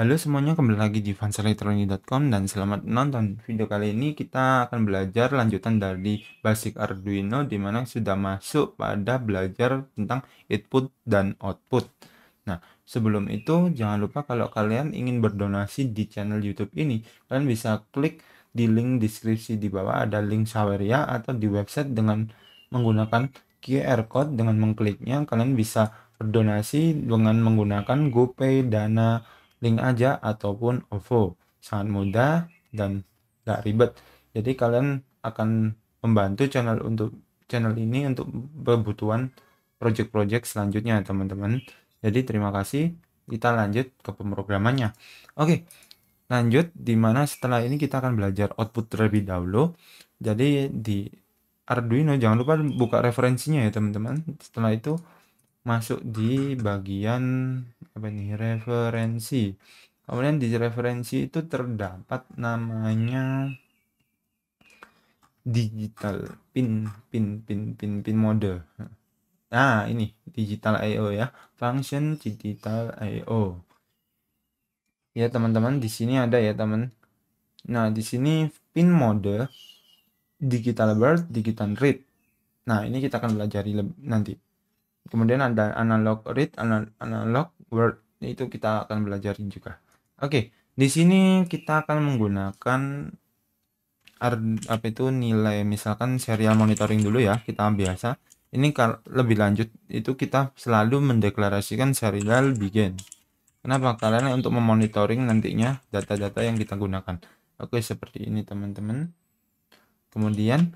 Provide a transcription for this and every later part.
Halo semuanya, kembali lagi di fanselektronik.com dan selamat menonton. Video kali ini kita akan belajar lanjutan dari basic Arduino di mana sudah masuk pada belajar tentang input dan output. Nah, sebelum itu jangan lupa kalau kalian ingin berdonasi di channel YouTube ini, kalian bisa klik di link deskripsi di bawah ada link Saweria atau di website dengan menggunakan QR code dengan mengkliknya kalian bisa berdonasi dengan menggunakan GoPay, Dana, link aja ataupun OVO. Sangat mudah dan gak ribet. Jadi kalian akan membantu channel untuk channel ini untuk kebutuhan project-project selanjutnya teman-teman. Jadi terima kasih. Kita lanjut ke pemrogramannya. Oke, lanjut dimana setelah ini kita akan belajar output terlebih dahulu. Jadi di Arduino jangan lupa buka referensinya ya teman-teman. Setelah itu masuk di bagian apa nih referensi kemudian di referensi itu terdapat namanya digital pin pin pin pin pin mode nah ini digital IO ya function digital IO ya teman-teman di sini ada ya teman nah di sini pin mode digital bird digital read nah ini kita akan belajar nanti kemudian ada analog read analog word itu kita akan belajarin juga oke di sini kita akan menggunakan apa itu nilai misalkan serial monitoring dulu ya kita biasa ini lebih lanjut itu kita selalu mendeklarasikan serial begin kenapa kalian untuk memonitoring nantinya data-data yang kita gunakan oke seperti ini teman-teman kemudian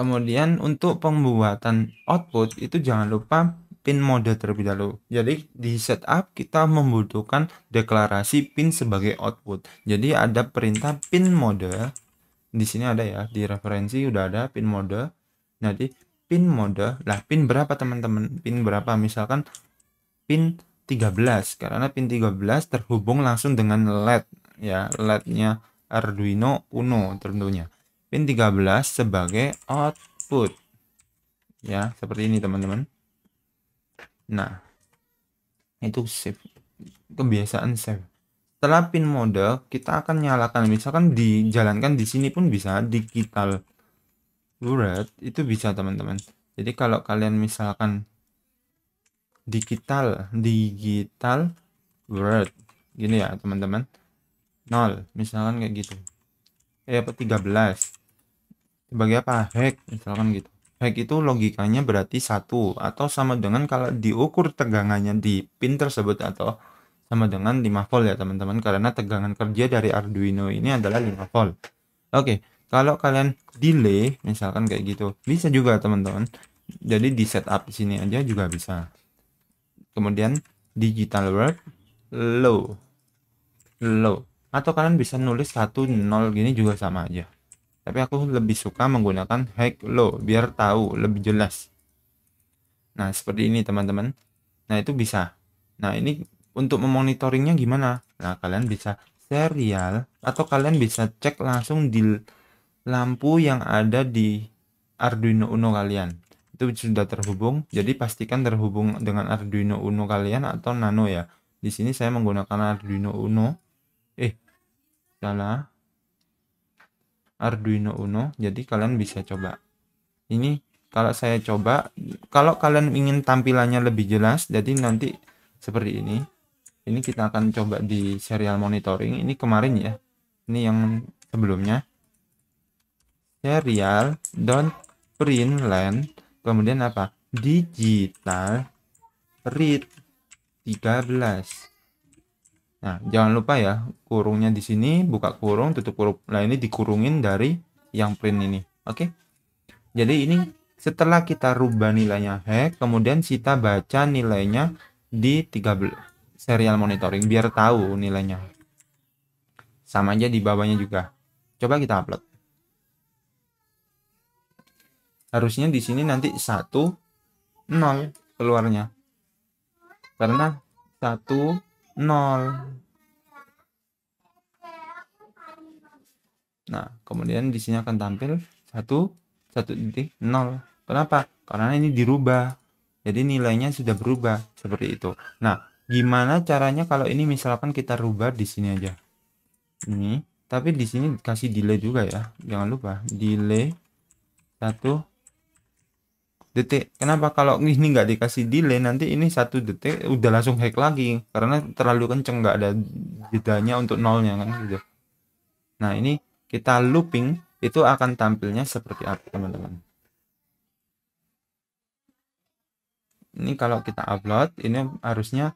Kemudian untuk pembuatan output itu jangan lupa pin mode terlebih dahulu. Jadi di setup kita membutuhkan deklarasi pin sebagai output. Jadi ada perintah pin mode. Di sini ada ya, di referensi udah ada pin mode. Jadi pin mode, lah pin berapa teman-teman? Pin berapa? Misalkan pin 13 karena pin 13 terhubung langsung dengan LED ya LED-nya Arduino Uno tentunya pin 13 sebagai output. Ya, seperti ini teman-teman. Nah, itu save. Kebiasaan save. Setelah pin mode, kita akan nyalakan. Misalkan dijalankan di sini pun bisa digital red itu bisa teman-teman. Jadi kalau kalian misalkan digital digital word gini ya teman-teman nol misalkan kayak gitu eh apa 13 sebagai apa hack misalkan gitu hack itu logikanya berarti satu atau sama dengan kalau diukur tegangannya di pin tersebut atau sama dengan 5 volt ya teman-teman karena tegangan kerja dari Arduino ini adalah 5 volt oke kalau kalian delay misalkan kayak gitu bisa juga teman-teman jadi di setup di sini aja juga bisa kemudian digital word low low atau kalian bisa nulis satu nol gini juga sama aja tapi aku lebih suka menggunakan high low biar tahu lebih jelas nah seperti ini teman-teman nah itu bisa nah ini untuk memonitoringnya gimana nah kalian bisa serial atau kalian bisa cek langsung di lampu yang ada di Arduino Uno kalian itu sudah terhubung jadi pastikan terhubung dengan Arduino Uno kalian atau Nano ya di sini saya menggunakan Arduino Uno eh salah Arduino Uno jadi kalian bisa coba ini kalau saya coba kalau kalian ingin tampilannya lebih jelas jadi nanti seperti ini ini kita akan coba di serial monitoring ini kemarin ya ini yang sebelumnya serial don't print line kemudian apa digital read 13 Nah, jangan lupa ya, kurungnya di sini, buka kurung, tutup kurung. Nah, ini dikurungin dari yang print ini. Oke. Okay? Jadi ini setelah kita rubah nilainya hack, kemudian kita baca nilainya di 13 serial monitoring biar tahu nilainya. Sama aja di bawahnya juga. Coba kita upload. Harusnya di sini nanti 1 0 keluarnya. Karena 1 0. Nah, kemudian di sini akan tampil satu, satu titik nol. Kenapa? Karena ini dirubah. Jadi nilainya sudah berubah seperti itu. Nah, gimana caranya kalau ini misalkan kita rubah di sini aja. Ini, tapi di sini kasih delay juga ya. Jangan lupa delay satu detik kenapa kalau ini nggak dikasih delay nanti ini satu detik udah langsung hack lagi karena terlalu kenceng nggak ada jedanya untuk nolnya kan gitu nah ini kita looping itu akan tampilnya seperti apa teman-teman ini kalau kita upload ini harusnya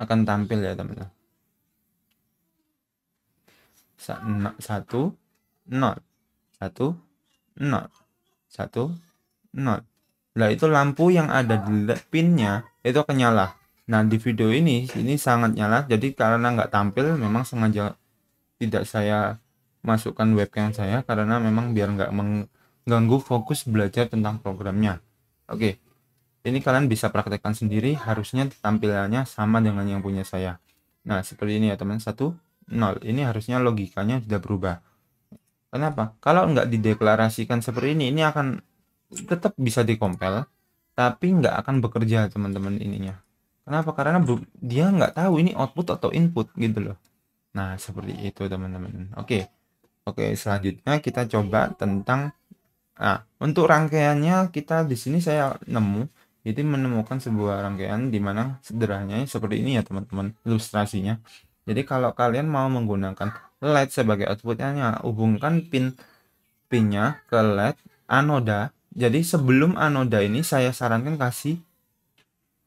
akan tampil ya teman-teman satu nol satu nol satu nol lah itu lampu yang ada di pinnya itu akan nyala nah di video ini ini sangat nyala jadi karena nggak tampil memang sengaja tidak saya masukkan webcam saya karena memang biar nggak mengganggu fokus belajar tentang programnya oke ini kalian bisa praktekkan sendiri harusnya tampilannya sama dengan yang punya saya nah seperti ini ya teman satu nol ini harusnya logikanya sudah berubah Kenapa? Kalau nggak dideklarasikan seperti ini, ini akan tetap bisa dikompel, tapi nggak akan bekerja teman-teman ininya. Kenapa? Karena dia nggak tahu ini output atau input gitu loh. Nah seperti itu teman-teman. Oke, oke selanjutnya kita coba tentang Nah, untuk rangkaiannya kita di sini saya nemu jadi menemukan sebuah rangkaian di mana sederhananya seperti ini ya teman-teman ilustrasinya. Jadi kalau kalian mau menggunakan LED sebagai outputnya hubungkan pin pinnya ke LED anoda jadi sebelum anoda ini saya sarankan kasih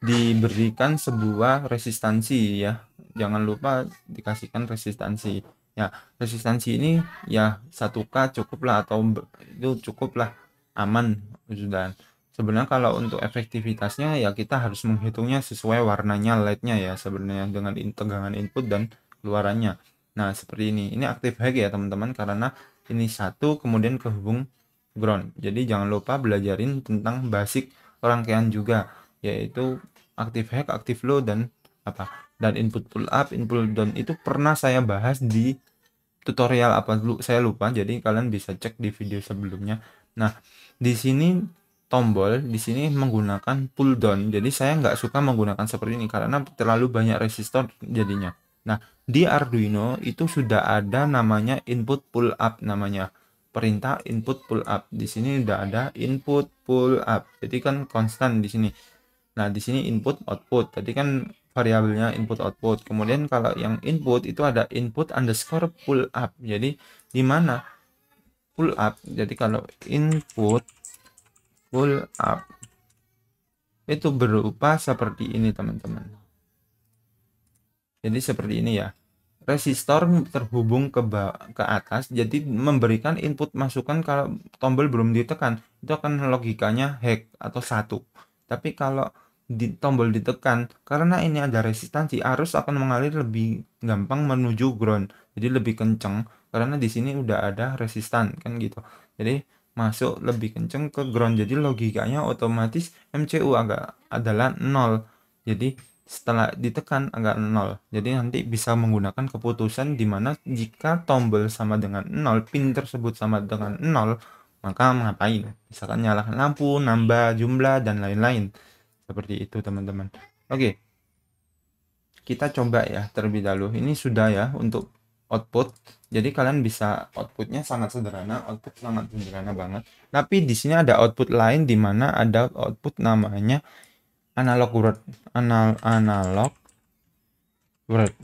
diberikan sebuah resistansi ya jangan lupa dikasihkan resistansi ya resistansi ini ya 1k cukup lah atau itu cukup lah aman sudah sebenarnya kalau untuk efektivitasnya ya kita harus menghitungnya sesuai warnanya led ya sebenarnya dengan tegangan input dan keluarannya Nah, seperti ini. Ini aktif hack ya, teman-teman, karena ini satu kemudian kehubung ground. Jadi jangan lupa belajarin tentang basic rangkaian juga, yaitu aktif hack, aktif low dan apa? Dan input pull up, input down itu pernah saya bahas di tutorial apa dulu saya lupa. Jadi kalian bisa cek di video sebelumnya. Nah, di sini tombol di sini menggunakan pull down. Jadi saya nggak suka menggunakan seperti ini karena terlalu banyak resistor jadinya. Nah, di Arduino itu sudah ada namanya input pull up namanya perintah input pull up di sini sudah ada input pull up jadi kan konstan di sini nah di sini input output tadi kan variabelnya input output kemudian kalau yang input itu ada input underscore pull up jadi di mana pull up jadi kalau input pull up itu berupa seperti ini teman-teman jadi seperti ini ya resistor terhubung ke ke atas jadi memberikan input masukan kalau tombol belum ditekan itu akan logikanya hack atau satu tapi kalau di tombol ditekan karena ini ada resistansi arus akan mengalir lebih gampang menuju ground jadi lebih kenceng karena di sini udah ada resistan kan gitu jadi masuk lebih kenceng ke ground jadi logikanya otomatis MCU agak adalah nol jadi setelah ditekan agak nol Jadi nanti bisa menggunakan keputusan di mana jika tombol sama dengan nol pin tersebut sama dengan nol maka ngapain? Misalkan nyalakan lampu, nambah jumlah, dan lain-lain. Seperti itu teman-teman. Oke, kita coba ya terlebih dahulu. Ini sudah ya untuk output. Jadi kalian bisa outputnya sangat sederhana, output sangat sederhana banget. Tapi di sini ada output lain di mana ada output namanya analog word anal analog word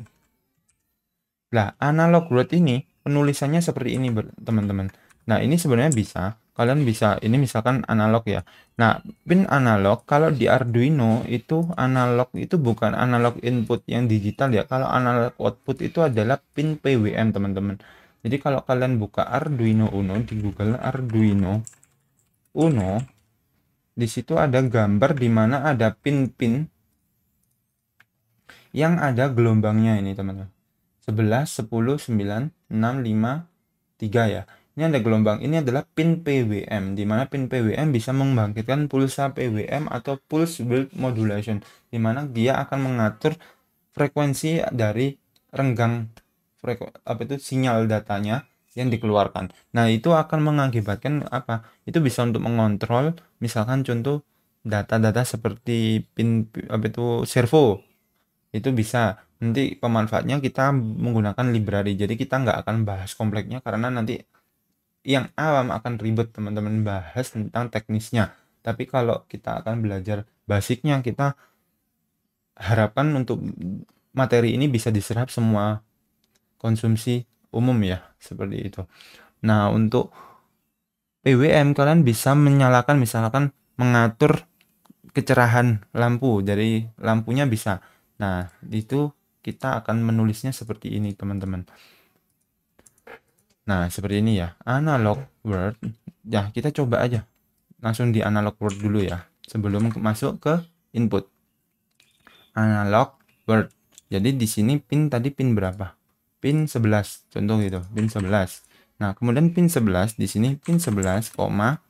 lah analog word ini penulisannya seperti ini teman-teman nah ini sebenarnya bisa kalian bisa ini misalkan analog ya nah pin analog kalau di Arduino itu analog itu bukan analog input yang digital ya kalau analog output itu adalah pin PWM teman-teman jadi kalau kalian buka Arduino Uno di Google Arduino Uno di situ ada gambar di mana ada pin-pin yang ada gelombangnya ini teman-teman. 11, 10, 9, 6, 5, 3 ya. Ini ada gelombang. Ini adalah pin PWM. Di mana pin PWM bisa membangkitkan pulsa PWM atau pulse width modulation. Di mana dia akan mengatur frekuensi dari renggang frekuensi apa itu sinyal datanya yang dikeluarkan. Nah, itu akan mengakibatkan apa? Itu bisa untuk mengontrol misalkan contoh data-data seperti pin apa itu servo. Itu bisa nanti pemanfaatnya kita menggunakan library. Jadi kita nggak akan bahas kompleksnya karena nanti yang awam akan ribet teman-teman bahas tentang teknisnya. Tapi kalau kita akan belajar basicnya kita harapkan untuk materi ini bisa diserap semua konsumsi umum ya seperti itu nah untuk PWM kalian bisa menyalakan misalkan mengatur kecerahan lampu jadi lampunya bisa nah itu kita akan menulisnya seperti ini teman-teman nah seperti ini ya analog word ya kita coba aja langsung di analog word dulu ya sebelum masuk ke input analog word jadi di sini pin tadi pin berapa pin 11 contoh gitu pin 11 nah kemudian pin 11 di sini pin 11 koma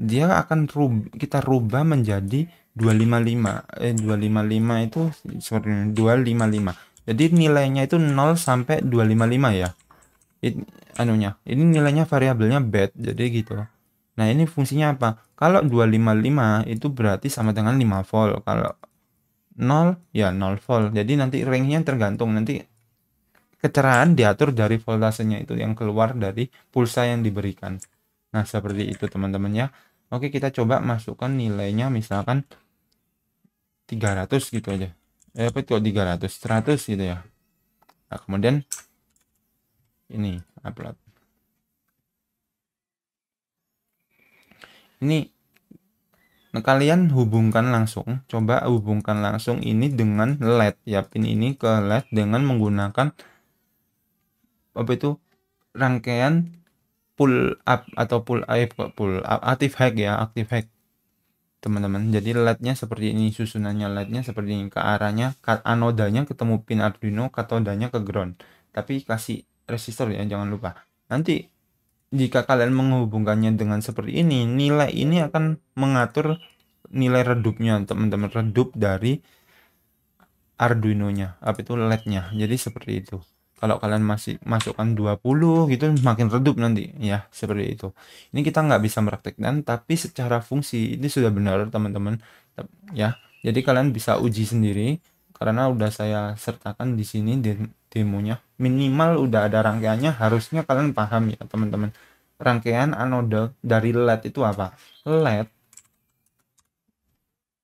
dia akan rub, kita rubah menjadi 255 eh 255 itu sorry 255 jadi nilainya itu 0 sampai 255 ya It, anunya ini nilainya variabelnya bad jadi gitu nah ini fungsinya apa kalau 255 itu berarti sama dengan 5 volt kalau 0 ya 0 volt jadi nanti range-nya tergantung nanti kecerahan diatur dari voltasenya itu yang keluar dari pulsa yang diberikan nah seperti itu teman-teman ya oke kita coba masukkan nilainya misalkan 300 gitu aja eh apa itu 300 100 gitu ya nah kemudian ini upload ini nah kalian hubungkan langsung coba hubungkan langsung ini dengan led ya pin ini ke led dengan menggunakan apa itu rangkaian pull up atau pull up eh, pull up active hack ya active hack teman-teman jadi lednya seperti ini susunannya lednya seperti ini ke arahnya anodanya ketemu pin Arduino katodanya ke ground tapi kasih resistor ya jangan lupa nanti jika kalian menghubungkannya dengan seperti ini nilai ini akan mengatur nilai redupnya teman-teman redup dari Arduino nya apa itu lednya jadi seperti itu kalau kalian masih masukkan 20 gitu makin redup nanti ya seperti itu ini kita nggak bisa meraktekkan tapi secara fungsi ini sudah benar teman-teman ya jadi kalian bisa uji sendiri karena udah saya sertakan di sini demonya minimal udah ada rangkaiannya harusnya kalian paham ya teman-teman rangkaian anode dari LED itu apa LED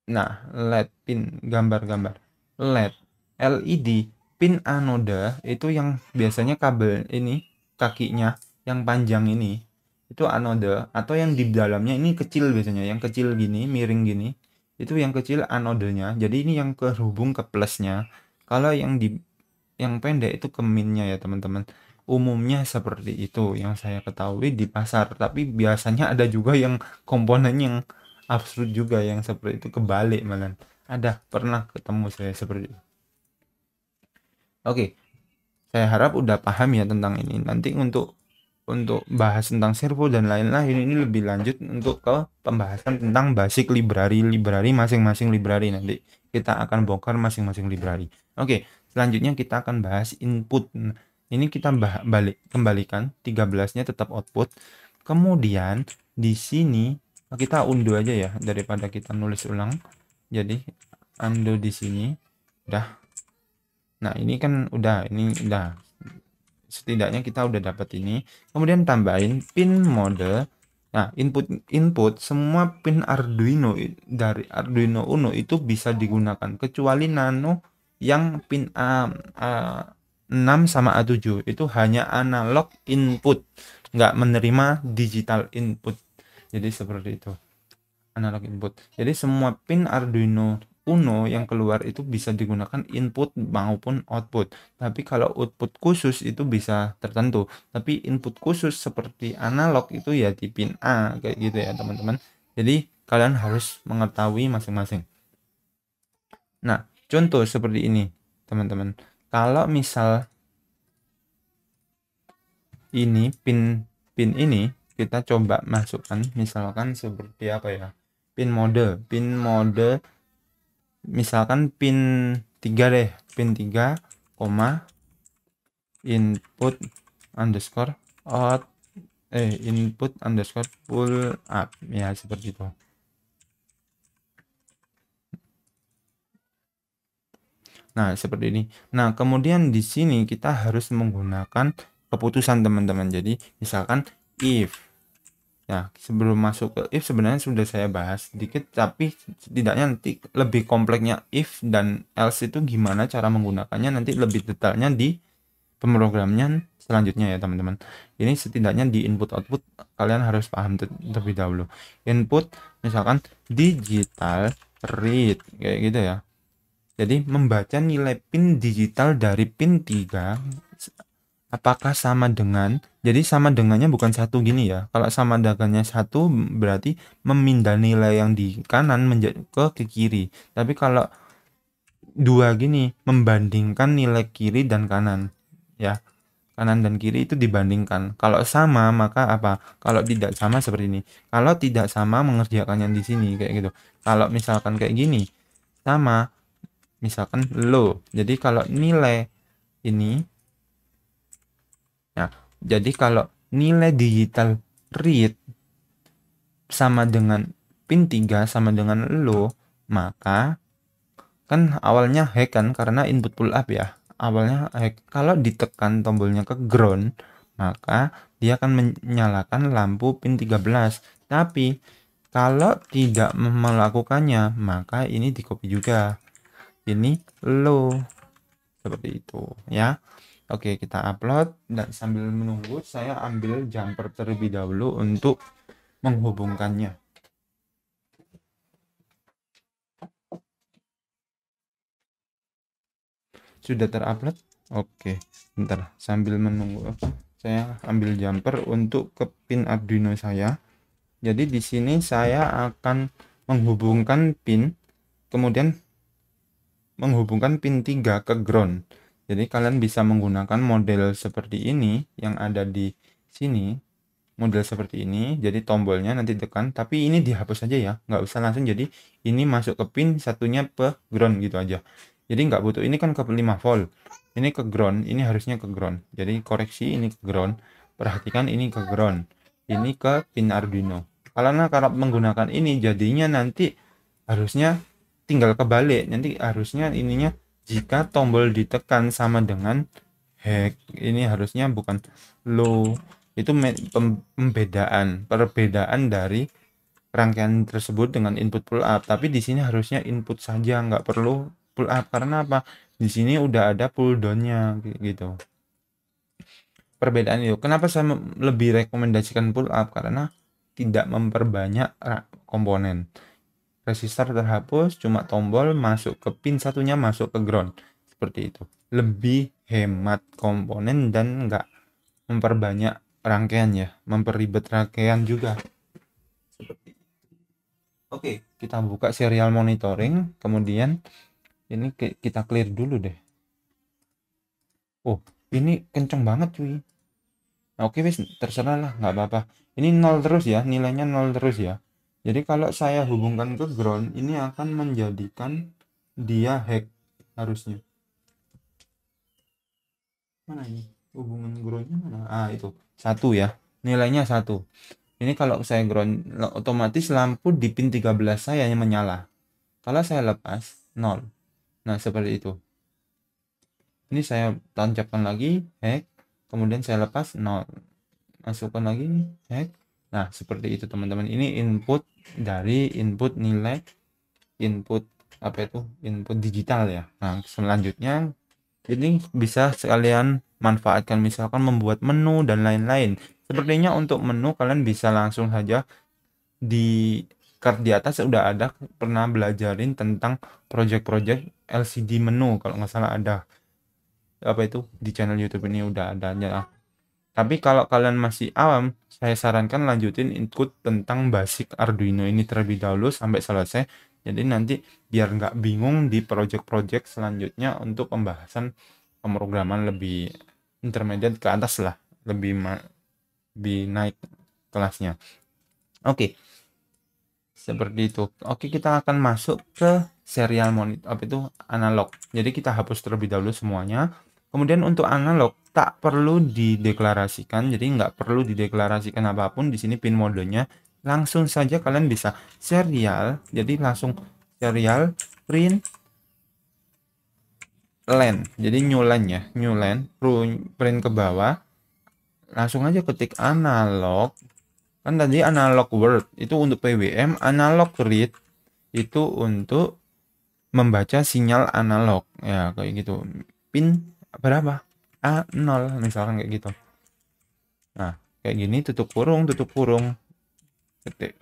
nah LED pin gambar-gambar LED LED pin anoda itu yang biasanya kabel ini kakinya yang panjang ini itu anoda atau yang di dalamnya ini kecil biasanya yang kecil gini miring gini itu yang kecil anodanya jadi ini yang terhubung ke plusnya kalau yang di yang pendek itu ke minnya ya teman-teman umumnya seperti itu yang saya ketahui di pasar tapi biasanya ada juga yang komponen yang absurd juga yang seperti itu kebalik malah ada pernah ketemu saya seperti itu Oke. Saya harap udah paham ya tentang ini. Nanti untuk untuk bahas tentang servo dan lain-lain ini lebih lanjut untuk ke pembahasan tentang basic library library masing-masing library nanti kita akan bongkar masing-masing library. Oke, selanjutnya kita akan bahas input. Ini kita balik kembalikan 13-nya tetap output. Kemudian di sini kita undo aja ya daripada kita nulis ulang. Jadi undo di sini. Dah. Nah, ini kan udah, ini udah. Setidaknya kita udah dapat ini. Kemudian tambahin pin mode. Nah, input input semua pin Arduino dari Arduino Uno itu bisa digunakan kecuali Nano yang pin A, A 6 sama A7 itu hanya analog input, nggak menerima digital input. Jadi seperti itu. Analog input. Jadi semua pin Arduino kuno yang keluar itu bisa digunakan input maupun output. Tapi kalau output khusus itu bisa tertentu. Tapi input khusus seperti analog itu ya di pin A kayak gitu ya teman-teman. Jadi kalian harus mengetahui masing-masing. Nah, contoh seperti ini, teman-teman. Kalau misal ini pin pin ini kita coba masukkan misalkan seperti apa ya? Pin mode, pin mode misalkan pin 3 deh pin 3 koma input underscore out eh input underscore pull up ya seperti itu nah seperti ini nah kemudian di sini kita harus menggunakan keputusan teman-teman jadi misalkan if Nah, sebelum masuk ke if sebenarnya sudah saya bahas sedikit tapi setidaknya nanti lebih kompleksnya if dan else itu gimana cara menggunakannya nanti lebih detailnya di pemrogramnya selanjutnya ya teman-teman. Ini setidaknya di input output kalian harus paham ter terlebih dahulu. Input misalkan digital read kayak gitu ya. Jadi membaca nilai pin digital dari pin 3 apakah sama dengan jadi sama dengannya bukan satu gini ya kalau sama dengannya satu berarti memindah nilai yang di kanan menjadi ke, ke kiri tapi kalau dua gini membandingkan nilai kiri dan kanan ya kanan dan kiri itu dibandingkan kalau sama maka apa kalau tidak sama seperti ini kalau tidak sama mengerjakan yang di sini kayak gitu kalau misalkan kayak gini sama misalkan lo jadi kalau nilai ini Nah, jadi kalau nilai digital read sama dengan pin 3 sama dengan lo, maka kan awalnya hack kan karena input pull up ya. Awalnya hack. Kalau ditekan tombolnya ke ground, maka dia akan menyalakan lampu pin 13. Tapi kalau tidak melakukannya, maka ini di copy juga. Ini low seperti itu ya Oke, kita upload dan sambil menunggu saya ambil jumper terlebih dahulu untuk menghubungkannya. Sudah terupload? Oke, bentar sambil menunggu saya ambil jumper untuk ke pin Arduino saya. Jadi di sini saya akan menghubungkan pin kemudian menghubungkan pin 3 ke ground jadi kalian bisa menggunakan model seperti ini yang ada di sini. Model seperti ini, jadi tombolnya nanti tekan, tapi ini dihapus aja ya, nggak usah langsung jadi ini masuk ke pin, satunya ke ground gitu aja. Jadi nggak butuh, ini kan ke 5 volt, ini ke ground, ini harusnya ke ground. Jadi koreksi ini ke ground, perhatikan ini ke ground, ini ke pin Arduino. Karena kalau menggunakan ini jadinya nanti harusnya tinggal kebalik, nanti harusnya ininya jika tombol ditekan sama dengan hack ini harusnya bukan low itu pembedaan perbedaan dari rangkaian tersebut dengan input pull up tapi di sini harusnya input saja nggak perlu pull up karena apa di sini udah ada pull downnya gitu perbedaan itu kenapa saya lebih rekomendasikan pull up karena tidak memperbanyak komponen resistor terhapus cuma tombol masuk ke pin satunya masuk ke ground seperti itu lebih hemat komponen dan nggak memperbanyak rangkaian ya memperibet rangkaian juga seperti itu oke kita buka serial monitoring kemudian ini kita clear dulu deh oh ini kenceng banget cuy nah, oke wis terserah lah nggak apa-apa ini nol terus ya nilainya nol terus ya jadi kalau saya hubungkan ke ground, ini akan menjadikan dia hack harusnya. Mana ini? Hubungan groundnya mana? Ah itu satu ya, nilainya satu. Ini kalau saya ground, otomatis lampu di pin 13 saya yang menyala. Kalau saya lepas, nol. Nah seperti itu. Ini saya tancapkan lagi, hack. Kemudian saya lepas, nol. Masukkan lagi, hack Nah, seperti itu teman-teman. Ini input dari input nilai input apa itu? Input digital ya. Nah, selanjutnya ini bisa sekalian manfaatkan misalkan membuat menu dan lain-lain. Sepertinya untuk menu kalian bisa langsung saja di card di atas sudah ada pernah belajarin tentang project-project LCD menu kalau nggak salah ada apa itu di channel YouTube ini udah ada ya tapi kalau kalian masih awam, saya sarankan lanjutin input tentang basic Arduino ini terlebih dahulu sampai selesai. Jadi nanti biar nggak bingung di project-project selanjutnya untuk pembahasan pemrograman lebih intermediate ke atas lah, lebih, lebih naik kelasnya. Oke, okay. seperti itu. Oke, kita akan masuk ke serial monitor apa itu analog. Jadi kita hapus terlebih dahulu semuanya. Kemudian untuk analog tak perlu dideklarasikan jadi nggak perlu dideklarasikan apapun di sini pin modenya langsung saja kalian bisa serial jadi langsung serial print len jadi new line ya new line print ke bawah langsung aja ketik analog kan tadi analog word itu untuk PWM analog read itu untuk membaca sinyal analog ya kayak gitu pin berapa A 0 misalkan kayak gitu nah kayak gini tutup kurung tutup kurung ketik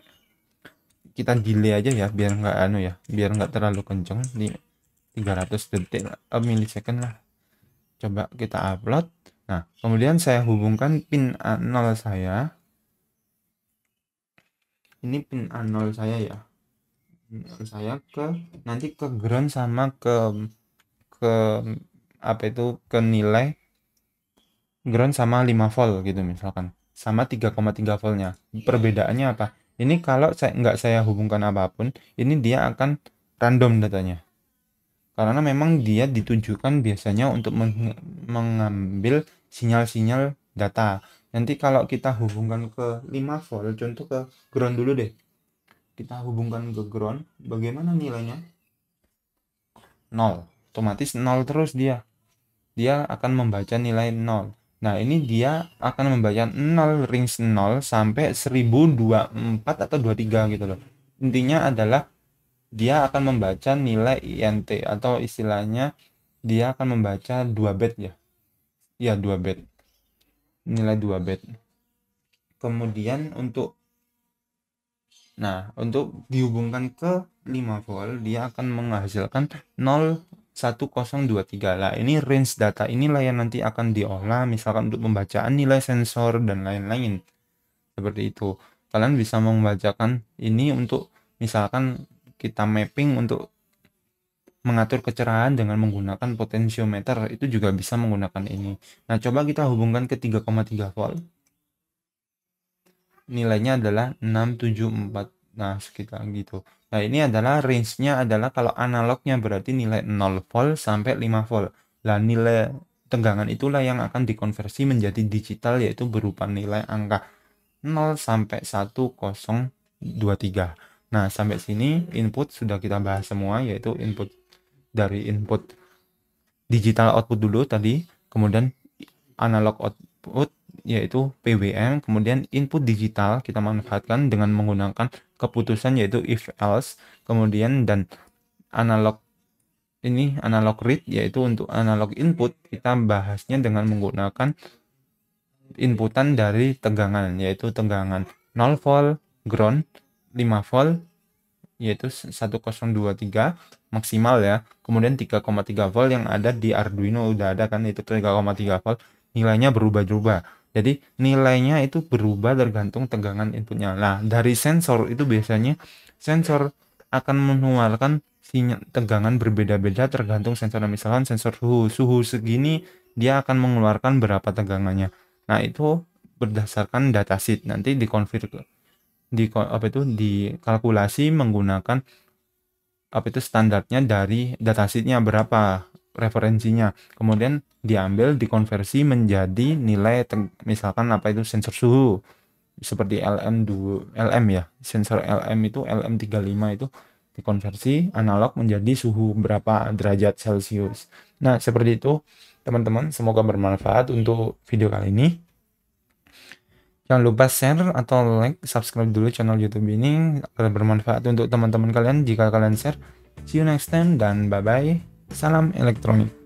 kita delay aja ya biar enggak anu ya biar enggak terlalu kenceng di 300 detik a eh, milisecond lah coba kita upload nah kemudian saya hubungkan pin A0 saya ini pin A0 saya ya saya ke nanti ke ground sama ke ke apa itu ke nilai ground sama 5 volt gitu misalkan sama 3,3 voltnya iya, perbedaannya iya. apa ini kalau saya nggak saya hubungkan apapun ini dia akan random datanya karena memang iya. dia ditujukan biasanya untuk mengambil sinyal-sinyal data nanti kalau kita hubungkan ke 5 volt contoh ke ground dulu deh kita hubungkan ke ground bagaimana nilainya 0 otomatis 0 terus dia dia akan membaca nilai 0 Nah, ini dia akan membayar 0 rings 0 sampai 1024 atau 23 gitu loh. Intinya adalah dia akan membaca nilai INT atau istilahnya dia akan membaca 2 bet ya. Ya, 2 bet. Nilai 2 bet. Kemudian untuk Nah, untuk dihubungkan ke 5 volt, dia akan menghasilkan 0 1023 lah ini range data inilah yang nanti akan diolah misalkan untuk pembacaan nilai sensor dan lain-lain seperti itu kalian bisa membacakan ini untuk misalkan kita mapping untuk mengatur kecerahan dengan menggunakan potensiometer itu juga bisa menggunakan ini nah coba kita hubungkan ke 3,3 volt nilainya adalah 674 nah sekitar gitu Nah, ini adalah range-nya adalah kalau analognya berarti nilai 0 volt sampai 5 volt. Nah, nilai tegangan itulah yang akan dikonversi menjadi digital yaitu berupa nilai angka 0 sampai 1023. Nah, sampai sini input sudah kita bahas semua yaitu input dari input digital output dulu tadi, kemudian analog output yaitu PWM, kemudian input digital kita manfaatkan dengan menggunakan keputusan yaitu if else kemudian dan analog ini analog read yaitu untuk analog input kita bahasnya dengan menggunakan inputan dari tegangan yaitu tegangan 0 volt ground 5 volt yaitu 1023 maksimal ya kemudian 3,3 volt yang ada di Arduino udah ada kan itu 3,3 volt nilainya berubah-ubah jadi nilainya itu berubah tergantung tegangan inputnya. Nah, dari sensor itu biasanya sensor akan mengeluarkan sinyal tegangan berbeda-beda tergantung sensor. Nah, misalkan sensor suhu, suhu segini dia akan mengeluarkan berapa tegangannya. Nah, itu berdasarkan data datasheet. Nanti dikonfirmasi di apa itu dikalkulasi menggunakan apa itu standarnya dari data datasheetnya berapa referensinya kemudian diambil dikonversi menjadi nilai misalkan apa itu sensor suhu seperti LM2 LM ya sensor LM itu LM35 itu dikonversi analog menjadi suhu berapa derajat Celcius nah seperti itu teman-teman semoga bermanfaat untuk video kali ini Jangan lupa share atau like, subscribe dulu channel YouTube ini agar bermanfaat untuk teman-teman kalian jika kalian share. See you next time dan bye-bye. Salam elektronik.